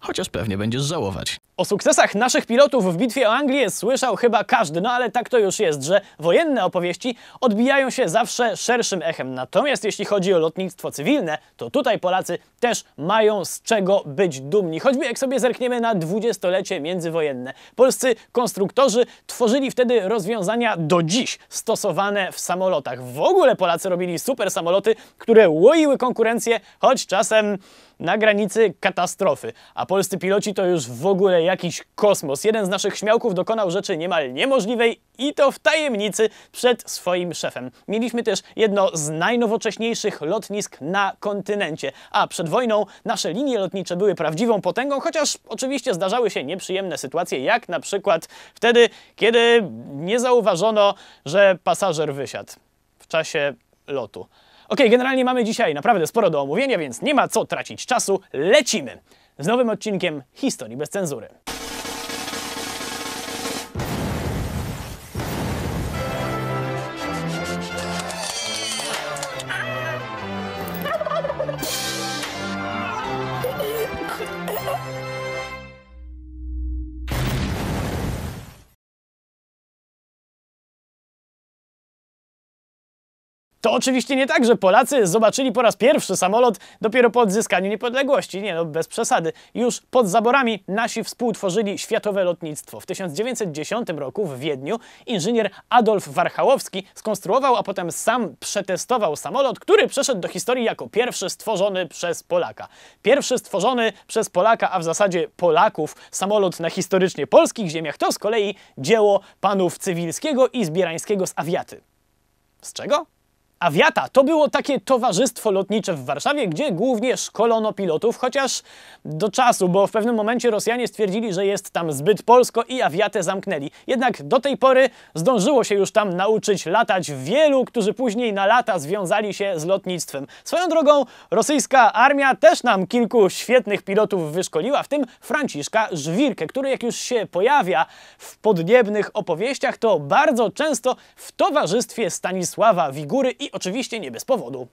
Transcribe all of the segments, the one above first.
chociaż pewnie będziesz żałować. O sukcesach naszych pilotów w bitwie o Anglię słyszał chyba każdy, no ale tak to już jest, że wojenne opowieści odbijają się zawsze szerszym echem. Natomiast jeśli chodzi o lotnictwo cywilne, to tutaj Polacy też mają z czego być dumni. Choćby jak sobie zerkniemy na dwudziestolecie międzywojenne. Polscy konstruktorzy tworzyli wtedy rozwiązania do dziś stosowane w samolotach. W ogóle Polacy robili super samoloty, które łoiły konkurencję, choć czasem na granicy katastrofy. A polscy piloci to już w ogóle jakiś kosmos. Jeden z naszych śmiałków dokonał rzeczy niemal niemożliwej i to w tajemnicy przed swoim szefem. Mieliśmy też jedno z najnowocześniejszych lotnisk na kontynencie. A przed wojną nasze linie lotnicze były prawdziwą potęgą, chociaż oczywiście zdarzały się nieprzyjemne sytuacje, jak na przykład wtedy, kiedy nie zauważono, że pasażer wysiadł w czasie lotu. Okej, generalnie mamy dzisiaj naprawdę sporo do omówienia, więc nie ma co tracić czasu. Lecimy z nowym odcinkiem Historii bez cenzury. To oczywiście nie tak, że Polacy zobaczyli po raz pierwszy samolot dopiero po odzyskaniu niepodległości. Nie no, bez przesady. Już pod zaborami nasi współtworzyli światowe lotnictwo. W 1910 roku w Wiedniu inżynier Adolf Warchałowski skonstruował, a potem sam przetestował samolot, który przeszedł do historii jako pierwszy stworzony przez Polaka. Pierwszy stworzony przez Polaka, a w zasadzie Polaków, samolot na historycznie polskich ziemiach to z kolei dzieło panów Cywilskiego i Zbierańskiego z Awiaty. Z czego? Aviata to było takie towarzystwo lotnicze w Warszawie, gdzie głównie szkolono pilotów, chociaż do czasu, bo w pewnym momencie Rosjanie stwierdzili, że jest tam zbyt polsko i Aviatę zamknęli. Jednak do tej pory zdążyło się już tam nauczyć latać wielu, którzy później na lata związali się z lotnictwem. Swoją drogą rosyjska armia też nam kilku świetnych pilotów wyszkoliła, w tym Franciszka Żwirkę, który jak już się pojawia w podniebnych opowieściach, to bardzo często w towarzystwie Stanisława Wigury i oczywiście nie bez powodu.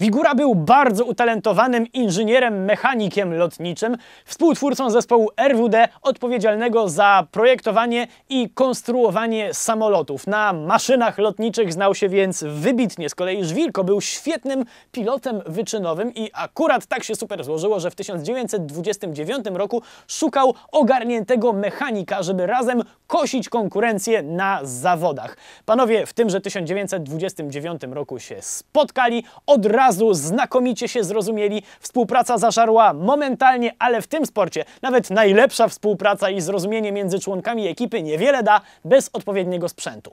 Wigura był bardzo utalentowanym inżynierem mechanikiem lotniczym, współtwórcą zespołu RWD odpowiedzialnego za projektowanie i konstruowanie samolotów. Na maszynach lotniczych znał się więc wybitnie. Z kolei Żwirko był świetnym pilotem wyczynowym i akurat tak się super złożyło, że w 1929 roku szukał ogarniętego mechanika, żeby razem kosić konkurencję na zawodach. Panowie w tymże 1929 roku się spotkali, od razu razu znakomicie się zrozumieli. Współpraca zażarła momentalnie, ale w tym sporcie nawet najlepsza współpraca i zrozumienie między członkami ekipy niewiele da bez odpowiedniego sprzętu.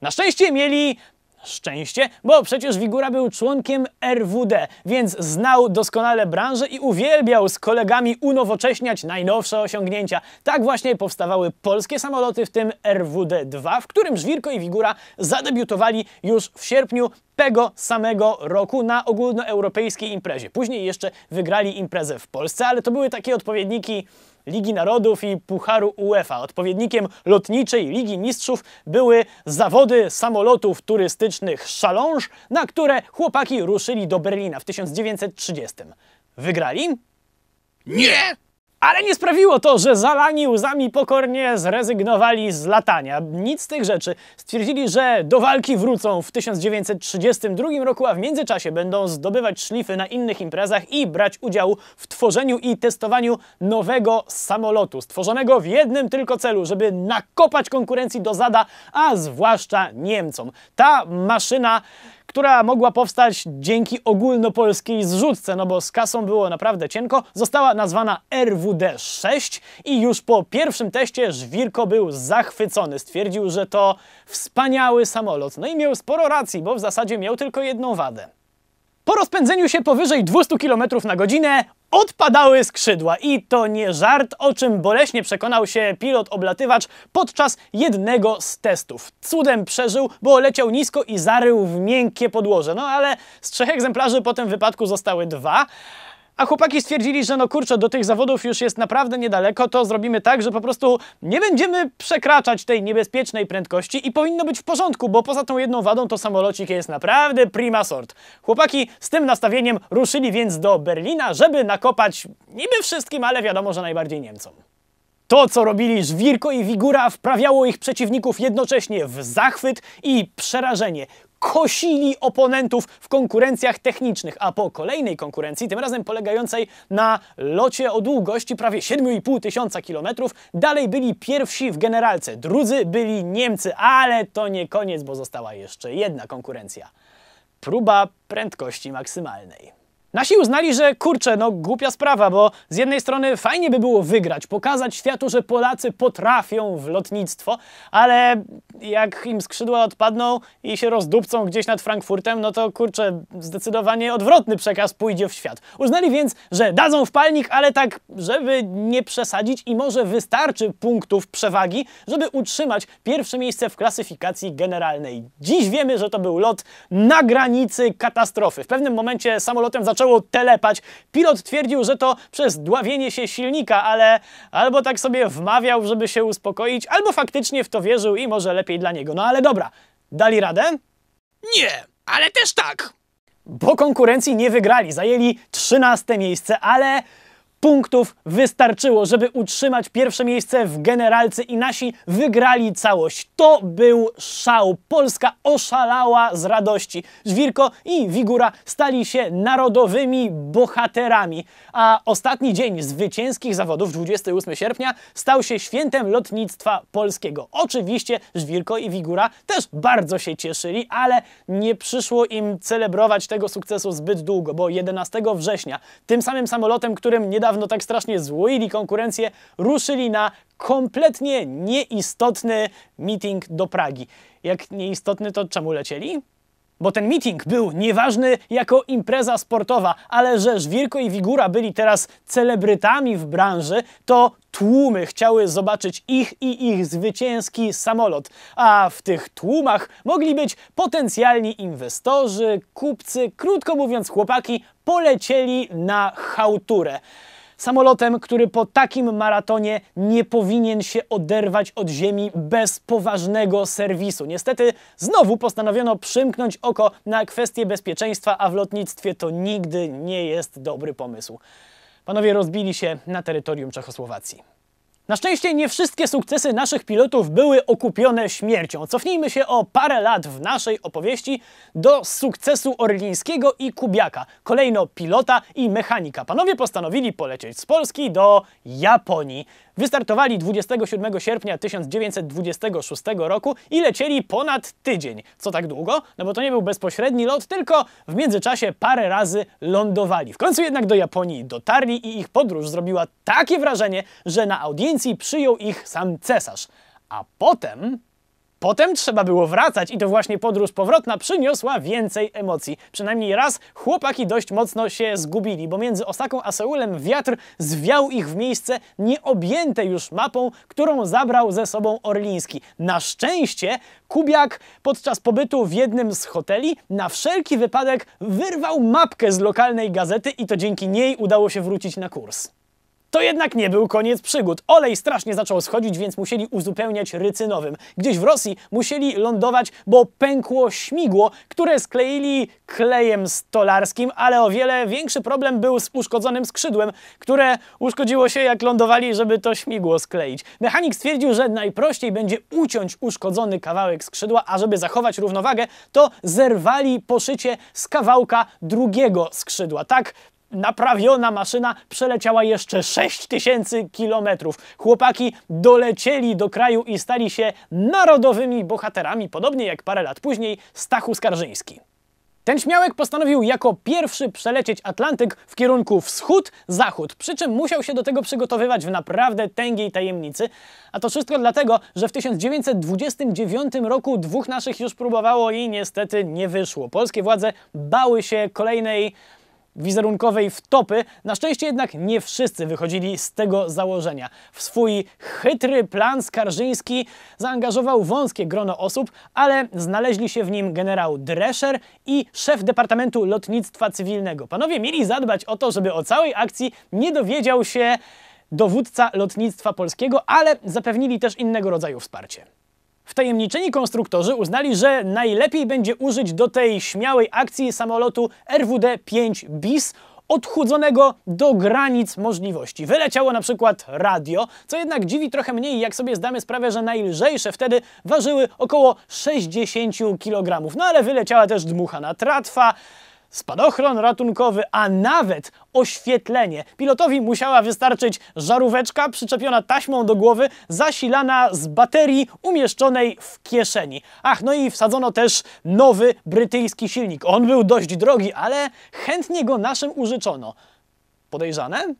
Na szczęście mieli szczęście, bo przecież Wigura był członkiem RWD, więc znał doskonale branżę i uwielbiał z kolegami unowocześniać najnowsze osiągnięcia. Tak właśnie powstawały polskie samoloty, w tym RWD-2, w którym Żwirko i Wigura zadebiutowali już w sierpniu tego samego roku na ogólnoeuropejskiej imprezie. Później jeszcze wygrali imprezę w Polsce, ale to były takie odpowiedniki Ligi Narodów i Pucharu UEFA. Odpowiednikiem lotniczej Ligi Mistrzów były zawody samolotów turystycznych Challenge, na które chłopaki ruszyli do Berlina w 1930. Wygrali? Nie! Ale nie sprawiło to, że zalani łzami pokornie zrezygnowali z latania. Nic z tych rzeczy. Stwierdzili, że do walki wrócą w 1932 roku, a w międzyczasie będą zdobywać szlify na innych imprezach i brać udział w tworzeniu i testowaniu nowego samolotu, stworzonego w jednym tylko celu, żeby nakopać konkurencji do zada, a zwłaszcza Niemcom. Ta maszyna która mogła powstać dzięki ogólnopolskiej zrzutce, no bo z kasą było naprawdę cienko, została nazwana RWD-6 i już po pierwszym teście Żwirko był zachwycony. Stwierdził, że to wspaniały samolot. No i miał sporo racji, bo w zasadzie miał tylko jedną wadę. Po rozpędzeniu się powyżej 200 km na godzinę odpadały skrzydła i to nie żart, o czym boleśnie przekonał się pilot-oblatywacz podczas jednego z testów. Cudem przeżył, bo leciał nisko i zarył w miękkie podłoże, no ale z trzech egzemplarzy po tym wypadku zostały dwa a chłopaki stwierdzili, że no kurczę, do tych zawodów już jest naprawdę niedaleko, to zrobimy tak, że po prostu nie będziemy przekraczać tej niebezpiecznej prędkości i powinno być w porządku, bo poza tą jedną wadą to samolocik jest naprawdę prima sort. Chłopaki z tym nastawieniem ruszyli więc do Berlina, żeby nakopać niby wszystkim, ale wiadomo, że najbardziej Niemcom. To, co robili Żwirko i Wigura, wprawiało ich przeciwników jednocześnie w zachwyt i przerażenie kosili oponentów w konkurencjach technicznych, a po kolejnej konkurencji, tym razem polegającej na locie o długości prawie 7,5 tysiąca kilometrów, dalej byli pierwsi w generalce, drudzy byli Niemcy, ale to nie koniec, bo została jeszcze jedna konkurencja. Próba prędkości maksymalnej. Nasi uznali, że kurczę, no głupia sprawa, bo z jednej strony fajnie by było wygrać, pokazać światu, że Polacy potrafią w lotnictwo, ale jak im skrzydła odpadną i się rozdupcą gdzieś nad Frankfurtem, no to kurczę, zdecydowanie odwrotny przekaz pójdzie w świat. Uznali więc, że dadzą wpalnik, ale tak, żeby nie przesadzić i może wystarczy punktów przewagi, żeby utrzymać pierwsze miejsce w klasyfikacji generalnej. Dziś wiemy, że to był lot na granicy katastrofy. W pewnym momencie samolotem zaczął zaczęło telepać. Pilot twierdził, że to przez dławienie się silnika, ale albo tak sobie wmawiał, żeby się uspokoić, albo faktycznie w to wierzył i może lepiej dla niego. No ale dobra, dali radę? Nie, ale też tak. Bo konkurencji nie wygrali, zajęli 13 miejsce, ale punktów wystarczyło, żeby utrzymać pierwsze miejsce w generalce i nasi wygrali całość. To był szał. Polska oszalała z radości. Żwirko i Wigura stali się narodowymi bohaterami. A ostatni dzień zwycięskich zawodów, 28 sierpnia, stał się świętem lotnictwa polskiego. Oczywiście Żwirko i Wigura też bardzo się cieszyli, ale nie przyszło im celebrować tego sukcesu zbyt długo, bo 11 września tym samym samolotem, którym niedawno niedawno tak strasznie złoili konkurencję, ruszyli na kompletnie nieistotny meeting do Pragi. Jak nieistotny, to czemu lecieli? Bo ten meeting był nieważny jako impreza sportowa, ale że Żwirko i Wigura byli teraz celebrytami w branży, to tłumy chciały zobaczyć ich i ich zwycięski samolot, a w tych tłumach mogli być potencjalni inwestorzy, kupcy, krótko mówiąc chłopaki polecieli na chałturę. Samolotem, który po takim maratonie nie powinien się oderwać od ziemi bez poważnego serwisu. Niestety znowu postanowiono przymknąć oko na kwestie bezpieczeństwa, a w lotnictwie to nigdy nie jest dobry pomysł. Panowie rozbili się na terytorium Czechosłowacji. Na szczęście nie wszystkie sukcesy naszych pilotów były okupione śmiercią. Cofnijmy się o parę lat w naszej opowieści do sukcesu Orlińskiego i Kubiaka, kolejno pilota i mechanika. Panowie postanowili polecieć z Polski do Japonii. Wystartowali 27 sierpnia 1926 roku i lecieli ponad tydzień. Co tak długo? No bo to nie był bezpośredni lot, tylko w międzyczasie parę razy lądowali. W końcu jednak do Japonii dotarli i ich podróż zrobiła takie wrażenie, że na audiencji przyjął ich sam cesarz. A potem Potem trzeba było wracać i to właśnie podróż powrotna przyniosła więcej emocji. Przynajmniej raz chłopaki dość mocno się zgubili, bo między Osaką a Seulem wiatr zwiał ich w miejsce nieobjęte już mapą, którą zabrał ze sobą Orliński. Na szczęście Kubiak podczas pobytu w jednym z hoteli na wszelki wypadek wyrwał mapkę z lokalnej gazety i to dzięki niej udało się wrócić na kurs. To jednak nie był koniec przygód. Olej strasznie zaczął schodzić, więc musieli uzupełniać rycynowym. Gdzieś w Rosji musieli lądować, bo pękło śmigło, które skleili klejem stolarskim, ale o wiele większy problem był z uszkodzonym skrzydłem, które uszkodziło się jak lądowali, żeby to śmigło skleić. Mechanik stwierdził, że najprościej będzie uciąć uszkodzony kawałek skrzydła, a żeby zachować równowagę, to zerwali poszycie z kawałka drugiego skrzydła. Tak naprawiona maszyna przeleciała jeszcze 6000 kilometrów. Chłopaki dolecieli do kraju i stali się narodowymi bohaterami, podobnie jak parę lat później Stachu Skarżyński. Ten śmiałek postanowił jako pierwszy przelecieć Atlantyk w kierunku wschód-zachód, przy czym musiał się do tego przygotowywać w naprawdę tęgiej tajemnicy, a to wszystko dlatego, że w 1929 roku dwóch naszych już próbowało i niestety nie wyszło. Polskie władze bały się kolejnej wizerunkowej wtopy. Na szczęście jednak nie wszyscy wychodzili z tego założenia. W swój chytry plan Skarżyński zaangażował wąskie grono osób, ale znaleźli się w nim generał Drescher i szef Departamentu Lotnictwa Cywilnego. Panowie mieli zadbać o to, żeby o całej akcji nie dowiedział się dowódca lotnictwa polskiego, ale zapewnili też innego rodzaju wsparcie. Wtajemniczeni konstruktorzy uznali, że najlepiej będzie użyć do tej śmiałej akcji samolotu RWD-5 bis odchudzonego do granic możliwości. Wyleciało na przykład radio, co jednak dziwi trochę mniej, jak sobie zdamy sprawę, że najlżejsze wtedy ważyły około 60 kg. No ale wyleciała też dmuchana tratwa, spadochron ratunkowy, a nawet oświetlenie. Pilotowi musiała wystarczyć żaróweczka przyczepiona taśmą do głowy, zasilana z baterii umieszczonej w kieszeni. Ach, no i wsadzono też nowy brytyjski silnik. On był dość drogi, ale chętnie go naszym użyczono. Podejrzane?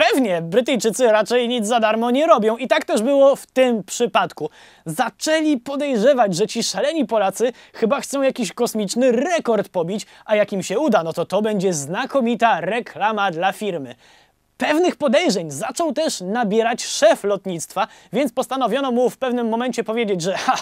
Pewnie Brytyjczycy raczej nic za darmo nie robią i tak też było w tym przypadku. Zaczęli podejrzewać, że ci szaleni Polacy chyba chcą jakiś kosmiczny rekord pobić, a jak im się uda, no to to będzie znakomita reklama dla firmy. Pewnych podejrzeń zaczął też nabierać szef lotnictwa, więc postanowiono mu w pewnym momencie powiedzieć, że ha,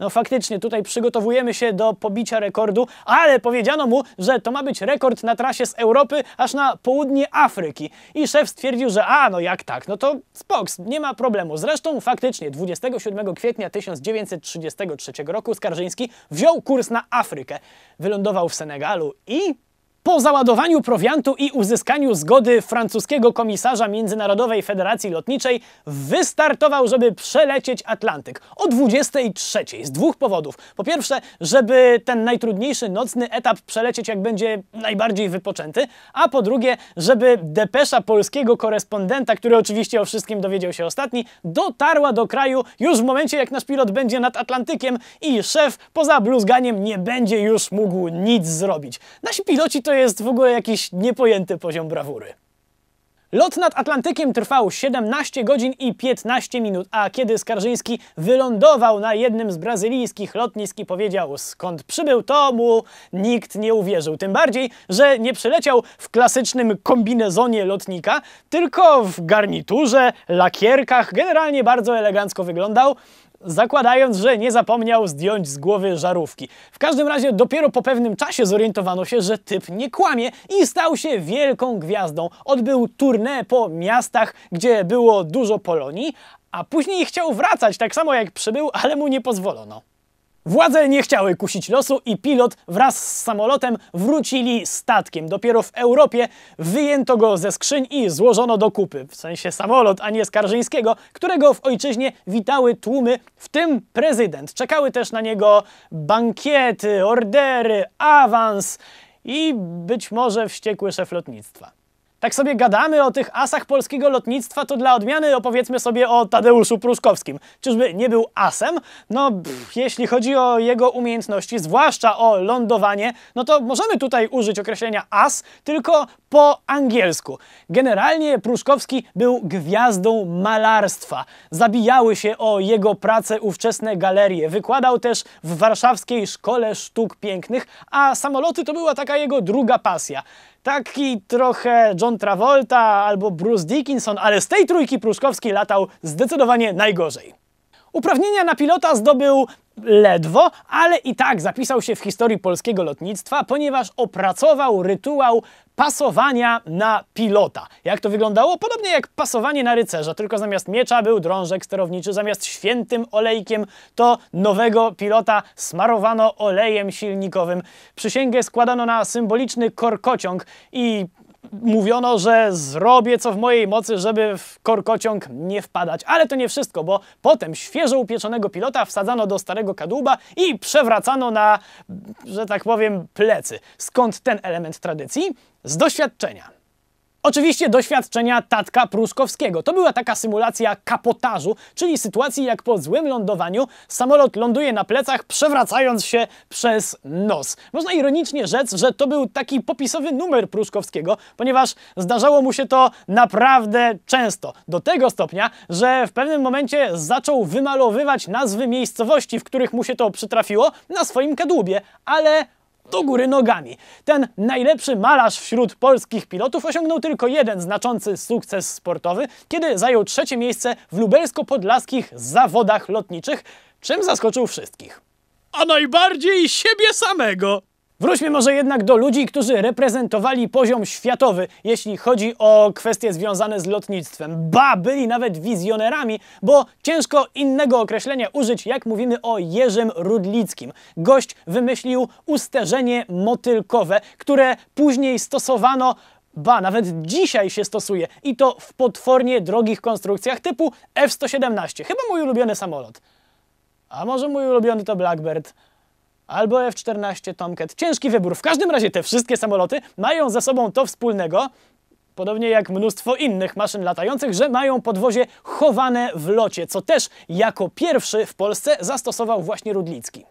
no faktycznie tutaj przygotowujemy się do pobicia rekordu, ale powiedziano mu, że to ma być rekord na trasie z Europy aż na południe Afryki. I szef stwierdził, że a, no jak tak, no to spoks, nie ma problemu. Zresztą faktycznie 27 kwietnia 1933 roku Skarżyński wziął kurs na Afrykę. Wylądował w Senegalu i po załadowaniu prowiantu i uzyskaniu zgody francuskiego komisarza Międzynarodowej Federacji Lotniczej wystartował, żeby przelecieć Atlantyk o 23 z dwóch powodów. Po pierwsze, żeby ten najtrudniejszy nocny etap przelecieć jak będzie najbardziej wypoczęty, a po drugie, żeby depesza polskiego korespondenta, który oczywiście o wszystkim dowiedział się ostatni, dotarła do kraju już w momencie jak nasz pilot będzie nad Atlantykiem i szef poza bluzganiem nie będzie już mógł nic zrobić. Nasi piloci to to jest w ogóle jakiś niepojęty poziom brawury. Lot nad Atlantykiem trwał 17 godzin i 15 minut, a kiedy Skarżyński wylądował na jednym z brazylijskich lotnisk i powiedział skąd przybył, to mu nikt nie uwierzył. Tym bardziej, że nie przyleciał w klasycznym kombinezonie lotnika, tylko w garniturze, lakierkach, generalnie bardzo elegancko wyglądał zakładając, że nie zapomniał zdjąć z głowy żarówki. W każdym razie dopiero po pewnym czasie zorientowano się, że typ nie kłamie i stał się wielką gwiazdą. Odbył tournée po miastach, gdzie było dużo Polonii, a później chciał wracać, tak samo jak przybył, ale mu nie pozwolono. Władze nie chciały kusić losu i pilot wraz z samolotem wrócili statkiem. Dopiero w Europie wyjęto go ze skrzyń i złożono do kupy. W sensie samolot, a nie Skarżyńskiego, którego w ojczyźnie witały tłumy, w tym prezydent. Czekały też na niego bankiety, ordery, awans i być może wściekły szef lotnictwa. Tak sobie gadamy o tych asach polskiego lotnictwa, to dla odmiany opowiedzmy sobie o Tadeuszu Pruszkowskim. Czyżby nie był asem? No, pff, jeśli chodzi o jego umiejętności, zwłaszcza o lądowanie, no to możemy tutaj użyć określenia as, tylko po angielsku. Generalnie Pruszkowski był gwiazdą malarstwa. Zabijały się o jego pracę ówczesne galerie. Wykładał też w warszawskiej Szkole Sztuk Pięknych, a samoloty to była taka jego druga pasja. Taki trochę John Travolta albo Bruce Dickinson, ale z tej trójki Pruszkowski latał zdecydowanie najgorzej. Uprawnienia na pilota zdobył ledwo, ale i tak zapisał się w historii polskiego lotnictwa, ponieważ opracował rytuał pasowania na pilota. Jak to wyglądało? Podobnie jak pasowanie na rycerza, tylko zamiast miecza był drążek sterowniczy, zamiast świętym olejkiem to nowego pilota smarowano olejem silnikowym. Przysięgę składano na symboliczny korkociąg i mówiono, że zrobię co w mojej mocy, żeby w korkociąg nie wpadać. Ale to nie wszystko, bo potem świeżo upieczonego pilota wsadzano do starego kadłuba i przewracano na, że tak powiem, plecy. Skąd ten element tradycji? Z doświadczenia. Oczywiście doświadczenia tatka Pruszkowskiego. To była taka symulacja kapotażu, czyli sytuacji jak po złym lądowaniu samolot ląduje na plecach, przewracając się przez nos. Można ironicznie rzec, że to był taki popisowy numer Pruszkowskiego, ponieważ zdarzało mu się to naprawdę często. Do tego stopnia, że w pewnym momencie zaczął wymalowywać nazwy miejscowości, w których mu się to przytrafiło, na swoim kadłubie, ale do góry nogami. Ten najlepszy malarz wśród polskich pilotów osiągnął tylko jeden znaczący sukces sportowy, kiedy zajął trzecie miejsce w lubelsko-podlaskich zawodach lotniczych, czym zaskoczył wszystkich. A najbardziej siebie samego. Wróćmy może jednak do ludzi, którzy reprezentowali poziom światowy, jeśli chodzi o kwestie związane z lotnictwem. Ba, byli nawet wizjonerami, bo ciężko innego określenia użyć, jak mówimy o Jerzym Rudlickim. Gość wymyślił usterzenie motylkowe, które później stosowano Ba, nawet dzisiaj się stosuje i to w potwornie drogich konstrukcjach typu F-117. Chyba mój ulubiony samolot. A może mój ulubiony to Blackbird? albo F-14 Tomcat. Ciężki wybór. W każdym razie te wszystkie samoloty mają ze sobą to wspólnego, Podobnie jak mnóstwo innych maszyn latających, że mają podwozie chowane w locie, co też jako pierwszy w Polsce zastosował właśnie Rudlicki.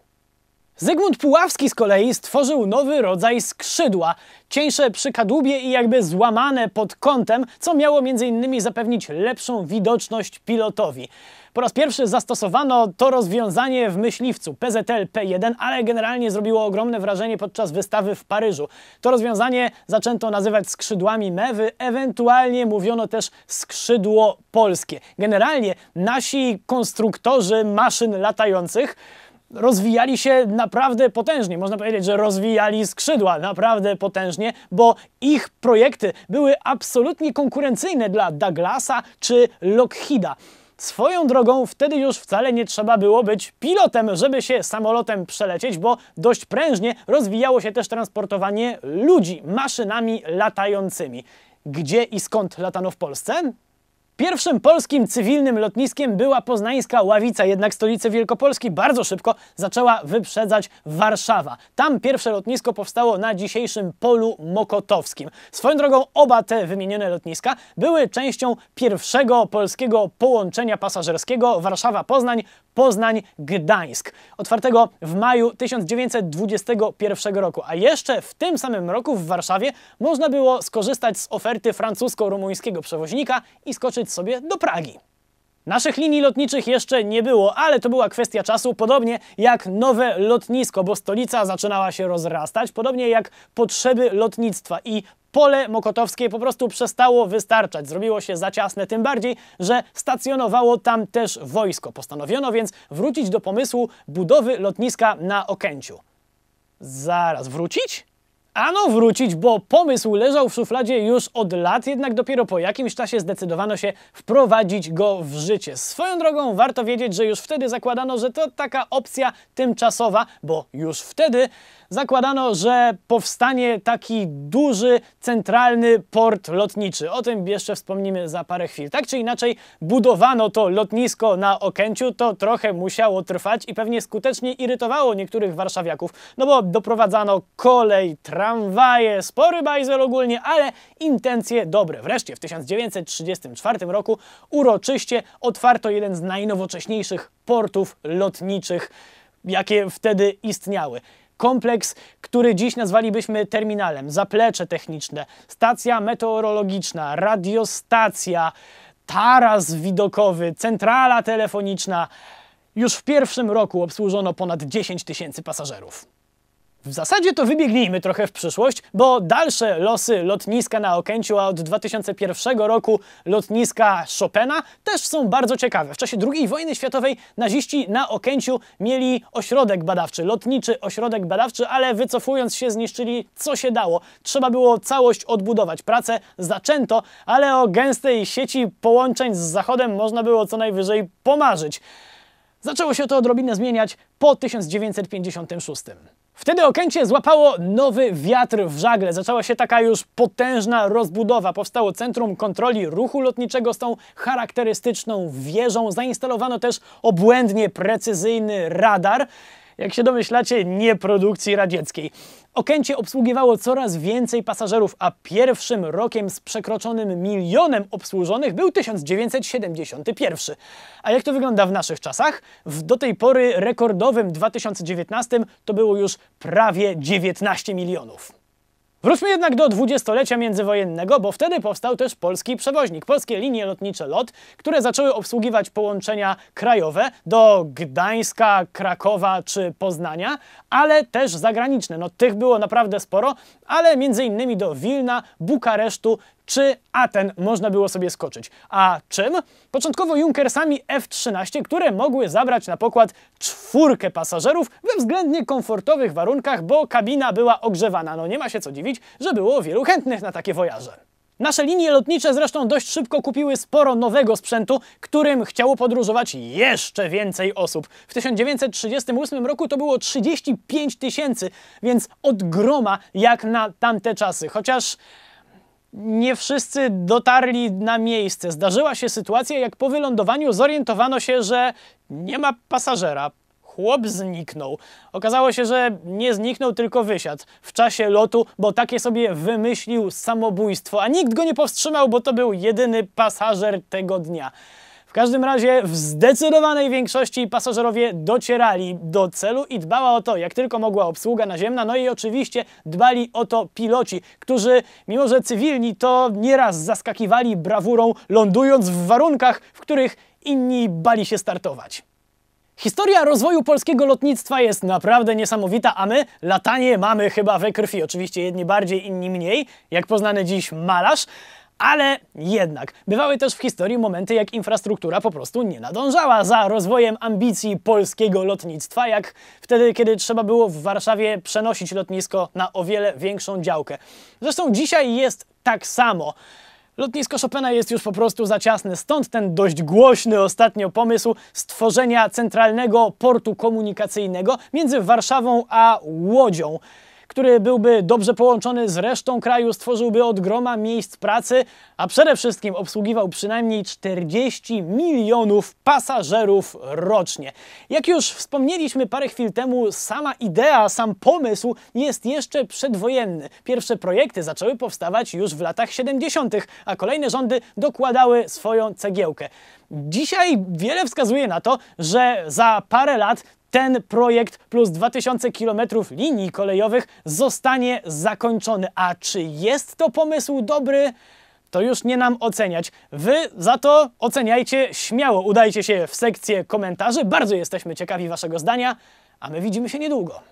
Zygmunt Puławski z kolei stworzył nowy rodzaj skrzydła, cieńsze przy kadłubie i jakby złamane pod kątem, co miało m.in. zapewnić lepszą widoczność pilotowi. Po raz pierwszy zastosowano to rozwiązanie w myśliwcu PZL P1, ale generalnie zrobiło ogromne wrażenie podczas wystawy w Paryżu. To rozwiązanie zaczęto nazywać skrzydłami mewy, ewentualnie mówiono też skrzydło polskie. Generalnie nasi konstruktorzy maszyn latających rozwijali się naprawdę potężnie. Można powiedzieć, że rozwijali skrzydła naprawdę potężnie, bo ich projekty były absolutnie konkurencyjne dla Douglasa czy Lockheeda. Swoją drogą wtedy już wcale nie trzeba było być pilotem, żeby się samolotem przelecieć, bo dość prężnie rozwijało się też transportowanie ludzi maszynami latającymi. Gdzie i skąd latano w Polsce? Pierwszym polskim cywilnym lotniskiem była poznańska Ławica, jednak stolicę Wielkopolski bardzo szybko zaczęła wyprzedzać Warszawa. Tam pierwsze lotnisko powstało na dzisiejszym polu mokotowskim. Swoją drogą oba te wymienione lotniska były częścią pierwszego polskiego połączenia pasażerskiego Warszawa-Poznań Poznań, Gdańsk, otwartego w maju 1921 roku. A jeszcze w tym samym roku w Warszawie można było skorzystać z oferty francusko-rumuńskiego przewoźnika i skoczyć sobie do Pragi. Naszych linii lotniczych jeszcze nie było, ale to była kwestia czasu, podobnie jak nowe lotnisko, bo stolica zaczynała się rozrastać, podobnie jak potrzeby lotnictwa i pole Mokotowskie po prostu przestało wystarczać. Zrobiło się za ciasne, tym bardziej, że stacjonowało tam też wojsko. Postanowiono więc wrócić do pomysłu budowy lotniska na Okęciu. Zaraz, wrócić? Ano wrócić, bo pomysł leżał w szufladzie już od lat, jednak dopiero po jakimś czasie zdecydowano się wprowadzić go w życie. Swoją drogą warto wiedzieć, że już wtedy zakładano, że to taka opcja tymczasowa, bo już wtedy zakładano, że powstanie taki duży, centralny port lotniczy. O tym jeszcze wspomnimy za parę chwil. Tak czy inaczej, budowano to lotnisko na Okęciu, to trochę musiało trwać i pewnie skutecznie irytowało niektórych warszawiaków, no bo doprowadzano kolej, trafik, tramwaje. Spory bajzel ogólnie, ale intencje dobre. Wreszcie w 1934 roku uroczyście otwarto jeden z najnowocześniejszych portów lotniczych, jakie wtedy istniały kompleks, który dziś nazwalibyśmy terminalem, zaplecze techniczne, stacja meteorologiczna, radiostacja, taras widokowy, centrala telefoniczna. Już w pierwszym roku obsłużono ponad 10 tysięcy pasażerów. W zasadzie to wybiegnijmy trochę w przyszłość, bo dalsze losy lotniska na Okęciu, a od 2001 roku lotniska Chopina też są bardzo ciekawe. W czasie II wojny światowej naziści na Okęciu mieli ośrodek badawczy, lotniczy ośrodek badawczy, ale wycofując się zniszczyli co się dało. Trzeba było całość odbudować. Pracę zaczęto, ale o gęstej sieci połączeń z Zachodem można było co najwyżej pomarzyć. Zaczęło się to odrobinę zmieniać po 1956. Wtedy Okęcie złapało nowy wiatr w żagle. Zaczęła się taka już potężna rozbudowa. Powstało Centrum Kontroli Ruchu Lotniczego z tą charakterystyczną wieżą. Zainstalowano też obłędnie precyzyjny radar jak się domyślacie, nie produkcji radzieckiej. Okęcie obsługiwało coraz więcej pasażerów, a pierwszym rokiem z przekroczonym milionem obsłużonych był 1971. A jak to wygląda w naszych czasach? W do tej pory rekordowym 2019 to było już prawie 19 milionów. Wróćmy jednak do dwudziestolecia międzywojennego, bo wtedy powstał też polski przewoźnik, polskie linie lotnicze LOT, które zaczęły obsługiwać połączenia krajowe do Gdańska, Krakowa czy Poznania, ale też zagraniczne. No tych było naprawdę sporo, ale między innymi do Wilna, Bukaresztu czy Aten można było sobie skoczyć. A czym? Początkowo Junkersami F-13, które mogły zabrać na pokład czwórkę pasażerów we względnie komfortowych warunkach, bo kabina była ogrzewana. No nie ma się co dziwić, że było wielu chętnych na takie wojaże. Nasze linie lotnicze zresztą dość szybko kupiły sporo nowego sprzętu, którym chciało podróżować jeszcze więcej osób. W 1938 roku to było 35 tysięcy, więc od groma jak na tamte czasy. Chociaż nie wszyscy dotarli na miejsce. Zdarzyła się sytuacja, jak po wylądowaniu zorientowano się, że nie ma pasażera. Chłop zniknął. Okazało się, że nie zniknął, tylko wysiadł w czasie lotu, bo takie sobie wymyślił samobójstwo, a nikt go nie powstrzymał, bo to był jedyny pasażer tego dnia. W każdym razie w zdecydowanej większości pasażerowie docierali do celu i dbała o to, jak tylko mogła obsługa naziemna, no i oczywiście dbali o to piloci, którzy, mimo że cywilni, to nieraz zaskakiwali brawurą, lądując w warunkach, w których inni bali się startować. Historia rozwoju polskiego lotnictwa jest naprawdę niesamowita, a my latanie mamy chyba we krwi. Oczywiście jedni bardziej, inni mniej, jak poznany dziś malarz. Ale jednak, bywały też w historii momenty, jak infrastruktura po prostu nie nadążała za rozwojem ambicji polskiego lotnictwa, jak wtedy, kiedy trzeba było w Warszawie przenosić lotnisko na o wiele większą działkę. Zresztą dzisiaj jest tak samo. Lotnisko Chopina jest już po prostu za ciasne, stąd ten dość głośny ostatnio pomysł stworzenia centralnego portu komunikacyjnego między Warszawą a Łodzią który byłby dobrze połączony z resztą kraju, stworzyłby od groma miejsc pracy, a przede wszystkim obsługiwał przynajmniej 40 milionów pasażerów rocznie. Jak już wspomnieliśmy parę chwil temu, sama idea, sam pomysł jest jeszcze przedwojenny. Pierwsze projekty zaczęły powstawać już w latach 70., a kolejne rządy dokładały swoją cegiełkę. Dzisiaj wiele wskazuje na to, że za parę lat ten projekt plus 2000 km linii kolejowych zostanie zakończony. A czy jest to pomysł dobry? to już nie nam oceniać. Wy za to oceniajcie śmiało. Udajcie się w sekcję komentarzy. Bardzo jesteśmy ciekawi Waszego zdania, a my widzimy się niedługo.